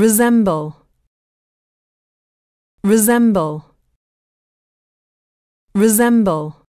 resemble resemble resemble